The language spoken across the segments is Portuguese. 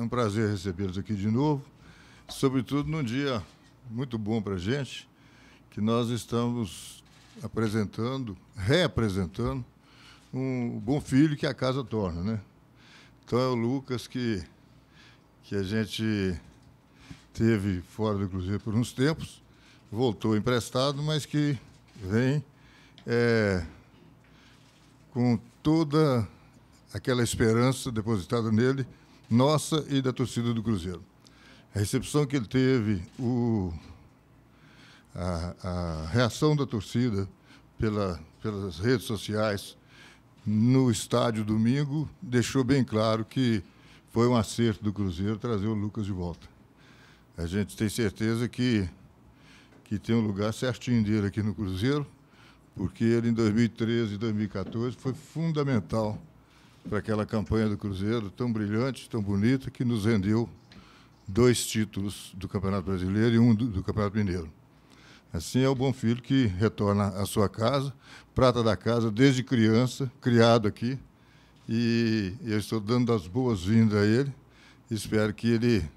É um prazer recebê-los aqui de novo, sobretudo num dia muito bom para a gente, que nós estamos apresentando, reapresentando, um bom filho que a casa torna, né? Então é o Lucas que, que a gente teve fora do Cruzeiro por uns tempos, voltou emprestado, mas que vem é, com toda aquela esperança depositada nele nossa e da torcida do Cruzeiro. A recepção que ele teve, o, a, a reação da torcida pela, pelas redes sociais no estádio domingo deixou bem claro que foi um acerto do Cruzeiro trazer o Lucas de volta. A gente tem certeza que, que tem um lugar certinho dele aqui no Cruzeiro, porque ele em 2013 e 2014 foi fundamental para aquela campanha do Cruzeiro tão brilhante, tão bonita, que nos rendeu dois títulos do Campeonato Brasileiro e um do, do Campeonato Mineiro. Assim é o Bom Filho que retorna à sua casa, prata da casa desde criança, criado aqui, e eu estou dando as boas-vindas a ele. Espero que ele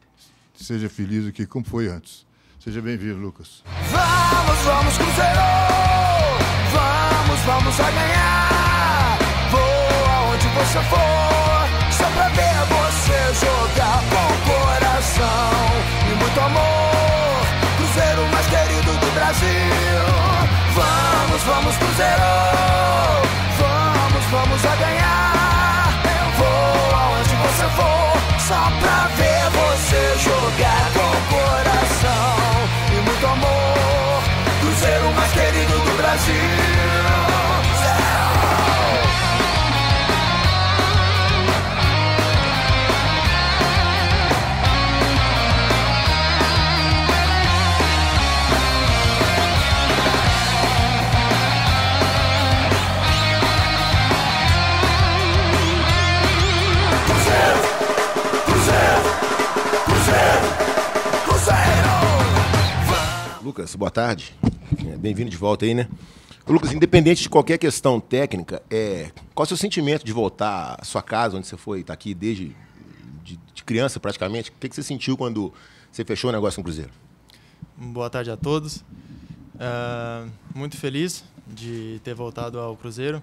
seja feliz aqui como foi antes. Seja bem-vindo, Lucas. Vamos, vamos, Cruzeiro! Vamos, vamos a ganhar! Você for só pra ver você jogar com coração e muito amor. Cruzeiro mais querido do Brasil. Vamos, vamos, Cruzeiro. Vamos, vamos a ganhar. Eu vou aonde você for, só pra ver você jogar com coração e muito amor. Cruzeiro mais querido do Brasil. Lucas, boa tarde. É, bem-vindo de volta aí, né? Lucas, independente de qualquer questão técnica, é, qual é o seu sentimento de voltar à sua casa, onde você foi, está aqui desde de, de criança praticamente? O que, que, você sentiu quando você fechou o negócio com o Cruzeiro? Boa tarde a todos. Uh, muito feliz de ter voltado ao Cruzeiro.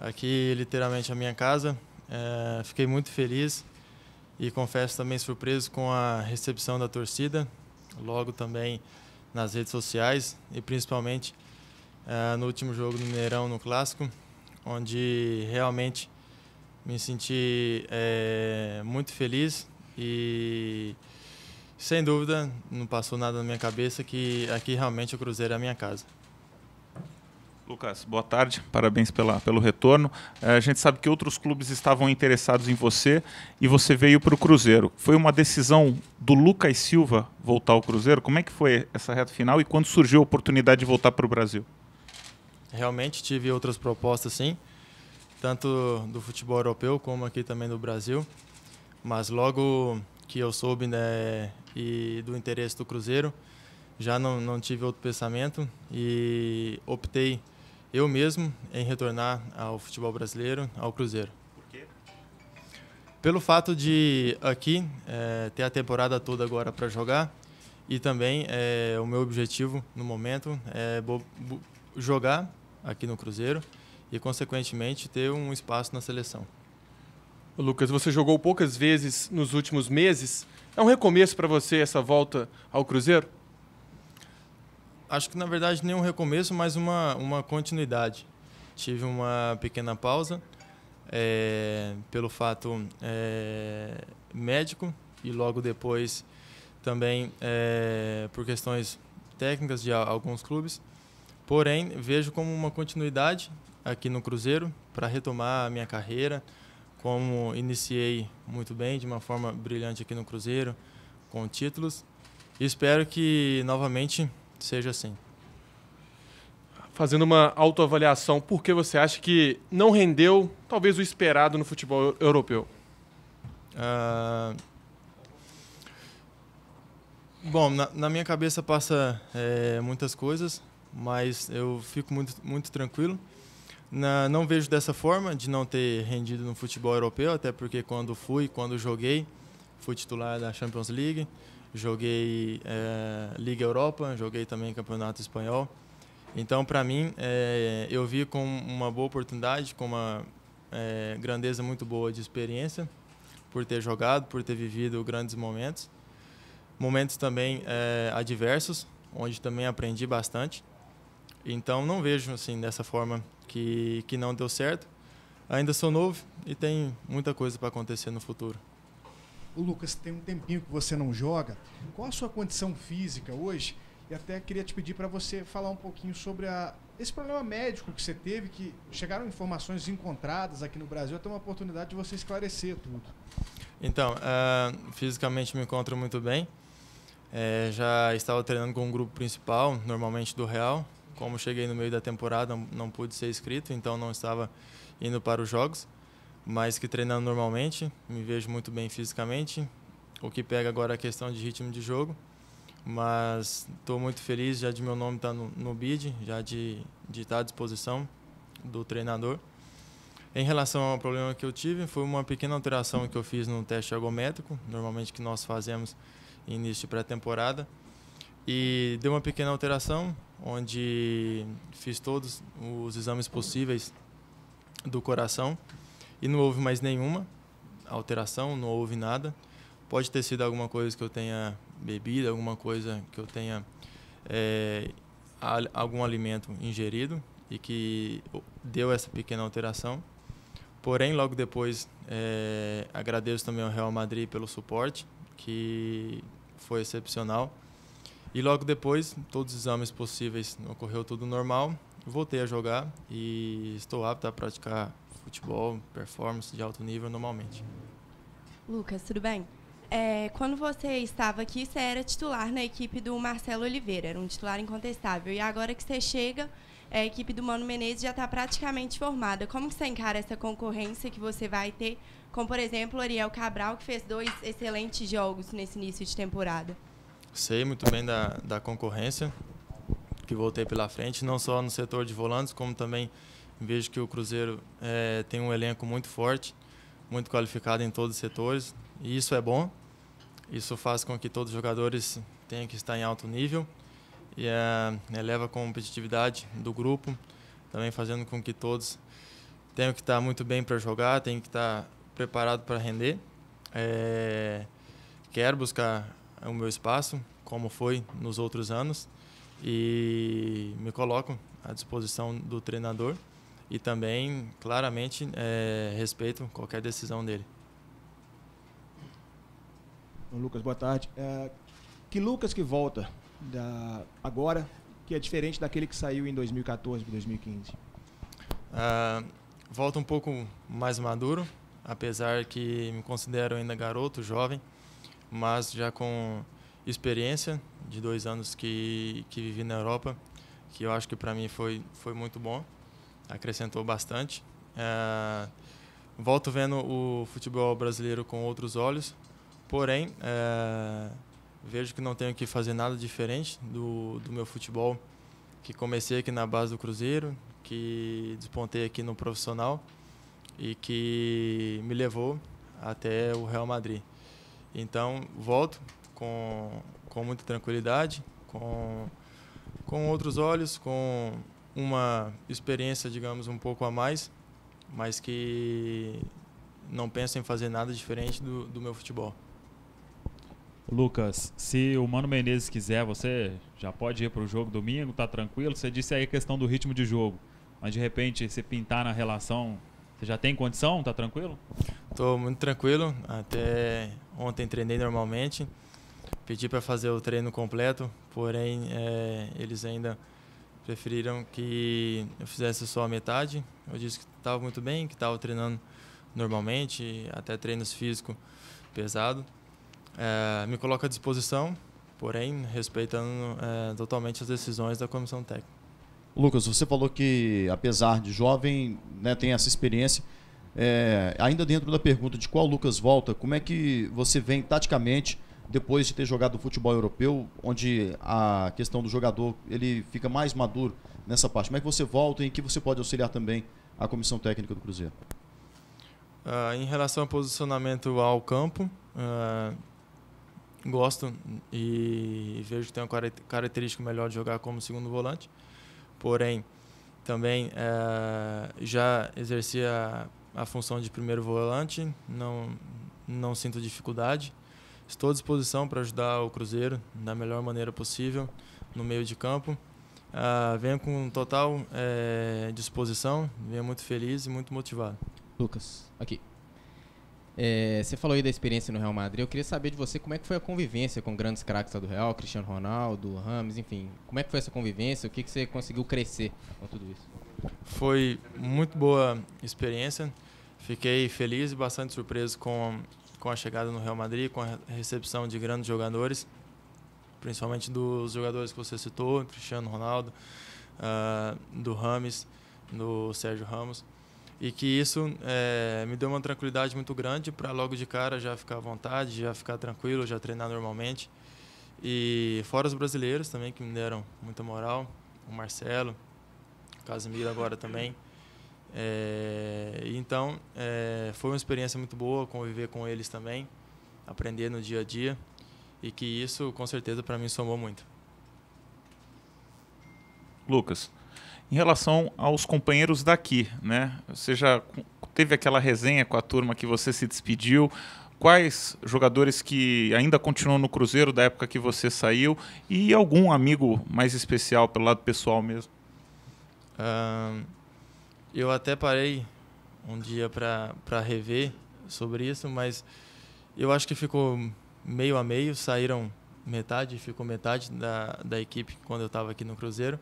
Aqui, literalmente, a minha casa. Uh, fiquei muito feliz e confesso também surpreso com a recepção da torcida. Logo também nas redes sociais e principalmente uh, no último jogo do Mineirão, no Clássico, onde realmente me senti é, muito feliz e sem dúvida não passou nada na minha cabeça que aqui realmente o Cruzeiro é a minha casa. Lucas, boa tarde, parabéns pela, pelo retorno. É, a gente sabe que outros clubes estavam interessados em você e você veio para o Cruzeiro. Foi uma decisão do Lucas Silva voltar ao Cruzeiro? Como é que foi essa reta final e quando surgiu a oportunidade de voltar para o Brasil? Realmente tive outras propostas, sim, tanto do futebol europeu como aqui também do Brasil. Mas logo que eu soube né, e do interesse do Cruzeiro, já não, não tive outro pensamento e optei eu mesmo em retornar ao futebol brasileiro, ao Cruzeiro. Por quê? Pelo fato de aqui é, ter a temporada toda agora para jogar e também é, o meu objetivo no momento é jogar aqui no Cruzeiro e, consequentemente, ter um espaço na seleção. Lucas, você jogou poucas vezes nos últimos meses. É um recomeço para você essa volta ao Cruzeiro? acho que na verdade nem um recomeço, mas uma, uma continuidade. Tive uma pequena pausa é, pelo fato é, médico e logo depois também é, por questões técnicas de alguns clubes. Porém, vejo como uma continuidade aqui no Cruzeiro para retomar a minha carreira, como iniciei muito bem, de uma forma brilhante aqui no Cruzeiro, com títulos. E espero que novamente seja assim. Fazendo uma autoavaliação, por que você acha que não rendeu talvez o esperado no futebol europeu? Uh... Bom, na, na, minha cabeça passa é, muitas coisas, mas eu fico muito, muito tranquilo. Na, não vejo dessa forma de não ter rendido no futebol europeu, até porque quando fui, quando joguei, fui titular da Champions League, joguei é, Liga Europa, joguei também Campeonato Espanhol. Então, para mim, é, eu vi com uma boa oportunidade, com uma é, grandeza muito boa de experiência, por ter jogado, por ter vivido grandes momentos. Momentos também é, adversos, onde também aprendi bastante. Então, não vejo assim dessa forma que, que não deu certo. Ainda sou novo e tem muita coisa para acontecer no futuro. O Lucas, tem um tempinho que você não joga. Qual a sua condição física hoje? E até queria te pedir para você falar um pouquinho sobre a, esse problema médico que você teve, que chegaram informações encontradas aqui no Brasil. Até uma oportunidade de você esclarecer tudo. Então, uh, fisicamente me encontro muito bem. É, já estava treinando com o grupo principal, normalmente do Real. Como cheguei no meio da temporada, não, não pude ser inscrito, então não estava indo para os jogos mas que treinando normalmente, me vejo muito bem fisicamente. O que pega agora é a questão de ritmo de jogo, mas estou muito feliz já de meu nome estar tá no, no, bid, já de, estar tá à disposição do treinador. Em relação ao problema que eu tive, foi uma pequena alteração que eu fiz no teste ergométrico, normalmente que nós fazemos início de pré-temporada. E deu uma pequena alteração, onde fiz todos os exames possíveis do coração e não houve mais nenhuma alteração, não houve nada. Pode ter sido alguma coisa que eu tenha bebido, alguma coisa que eu tenha é, algum alimento ingerido e que deu essa pequena alteração. Porém, logo depois, é, agradeço também ao Real Madrid pelo suporte, que foi excepcional. E logo depois, todos os exames possíveis ocorreu tudo normal. Voltei a jogar e estou apto a praticar futebol, performance de alto nível normalmente. Lucas, tudo bem? É, quando você estava aqui, você era titular na equipe do Marcelo Oliveira, era um titular incontestável. E agora que você chega, a equipe do Mano Menezes já está praticamente formada. Como que você encara essa concorrência que você vai ter com, por exemplo, Ariel Cabral, que fez dois excelentes jogos nesse início de temporada? Sei muito bem da, da concorrência que voltei pela frente, não só no setor de volantes, como também Vejo que o Cruzeiro é, tem um elenco muito forte, muito qualificado em todos os setores, e isso é bom. Isso faz com que todos os jogadores tenham que estar em alto nível e é, eleva né, a competitividade do grupo, também fazendo com que todos tenham que estar muito bem para jogar, tenham que estar preparado para render. É, quero buscar o meu espaço, como foi nos outros anos, e me coloco à disposição do treinador e também claramente é, respeito qualquer decisão dele. Então, Lucas, boa tarde. É, que Lucas que volta da, agora, que é diferente daquele que saiu em 2014 e 2015? É, ah, volta um pouco mais maduro, apesar que me considero ainda garoto, jovem, mas já com experiência de dois anos que, que vivi na Europa, que eu acho que para mim foi, foi muito bom acrescentou bastante. É, volto vendo o futebol brasileiro com outros olhos, porém é, vejo que não tenho que fazer nada diferente do, do meu futebol que comecei aqui na base do Cruzeiro, que despontei aqui no profissional e que me levou até o Real Madrid. Então, volto com, com muita tranquilidade, com, com outros olhos, com uma experiência, digamos, um pouco a mais, mas que não penso em fazer nada diferente do, do meu futebol. Lucas, se o Mano Menezes quiser, você já pode ir para o jogo domingo, tá tranquilo? Você disse aí a questão do ritmo de jogo, mas de repente se pintar na relação, você já tem condição? Tá tranquilo? Tô muito tranquilo, até ontem treinei normalmente, pedi para fazer o treino completo, porém é, eles ainda preferiram que eu fizesse só a metade. Eu disse que estava muito bem, que estava treinando normalmente, até treinos físico pesado. É, me coloco à disposição, porém respeitando é, totalmente as decisões da comissão técnica. Lucas, você falou que apesar de jovem, né, tem essa experiência. É, ainda dentro da pergunta de qual Lucas volta, como é que você vem taticamente depois de ter jogado futebol europeu, onde a questão do jogador ele fica mais maduro nessa parte. Como é que você volta e em que você pode auxiliar também a comissão técnica do Cruzeiro? Uh, em relação ao posicionamento ao campo, uh, gosto e vejo que tem uma característica melhor de jogar como segundo volante. Porém, também uh, já exercia a função de primeiro volante, não, não sinto dificuldade. Estou à disposição para ajudar o Cruzeiro da melhor maneira possível no meio de campo. Ah, venho com total é, disposição, venho muito feliz e muito motivado. Lucas, aqui. É, você falou aí da experiência no Real Madrid. Eu queria saber de você como é que foi a convivência com grandes craques do Real, Cristiano Ronaldo, Ramos, enfim. Como é que foi essa convivência? O que, que você conseguiu crescer com tudo isso? Foi muito boa experiência. Fiquei feliz e bastante surpreso com com a chegada no Real Madrid, com a recepção de grandes jogadores, principalmente dos jogadores que você citou, Cristiano Ronaldo, uh, do Rames, do Sérgio Ramos. E que isso é, me deu uma tranquilidade muito grande para logo de cara já ficar à vontade, já ficar tranquilo, já treinar normalmente. E fora os brasileiros também, que me deram muita moral, o Marcelo, o Casemiro agora também. É, então, é, foi uma experiência muito boa conviver com eles também, aprender no dia a dia e que isso, com certeza, para mim somou muito. Lucas, em relação aos companheiros daqui, né? Você já teve aquela resenha com a turma que você se despediu? Quais jogadores que ainda continuam no Cruzeiro da época que você saiu e algum amigo mais especial pelo lado pessoal mesmo? Um eu até parei um dia para rever sobre isso, mas eu acho que ficou meio a meio, saíram metade, ficou metade da, da equipe quando eu estava aqui no Cruzeiro.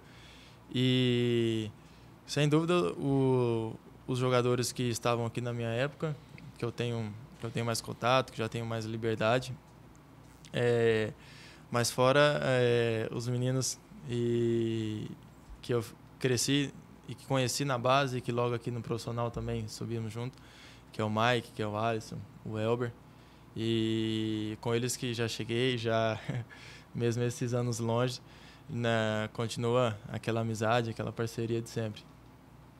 E sem dúvida, o, os jogadores que estavam aqui na minha época, que eu tenho, que eu tenho mais contato, que já tenho mais liberdade, é, mas fora é, os meninos e que eu cresci e que conheci na base e que logo aqui no profissional também subimos junto, que é o Mike, que é o Alisson, o Elber. E com eles que já cheguei, já mesmo esses anos longe, continua aquela amizade, aquela parceria de sempre.